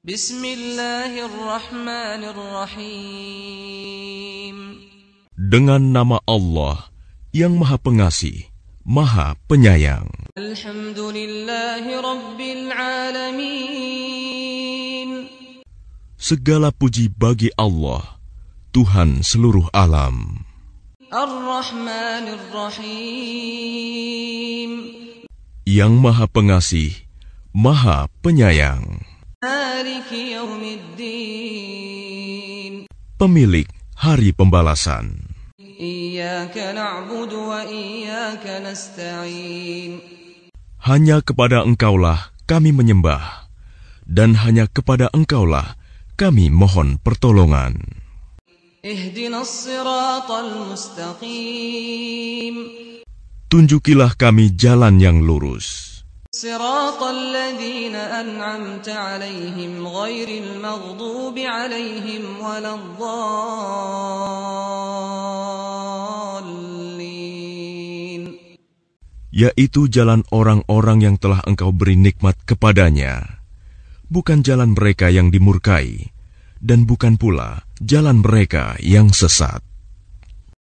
بسم Dengan nama Allah yang Maha Pengasih, Maha Penyayang. Alamin. Segala puji bagi Allah, Tuhan seluruh alam. Yang Maha Pengasih, Maha Penyayang. Pemilik Hari Pembalasan Hanya kepada engkaulah kami menyembah dan hanya kepada engkaulah kami mohon pertolongan Tunjukilah kami jalan yang lurus صراط الذين أنعمت عليهم غير المغضوب عليهم ولا الضالين yaitu jalan orang-orang yang telah engkau beri nikmat kepadanya bukan jalan mereka yang dimurkai dan bukan pula jalan mereka yang sesat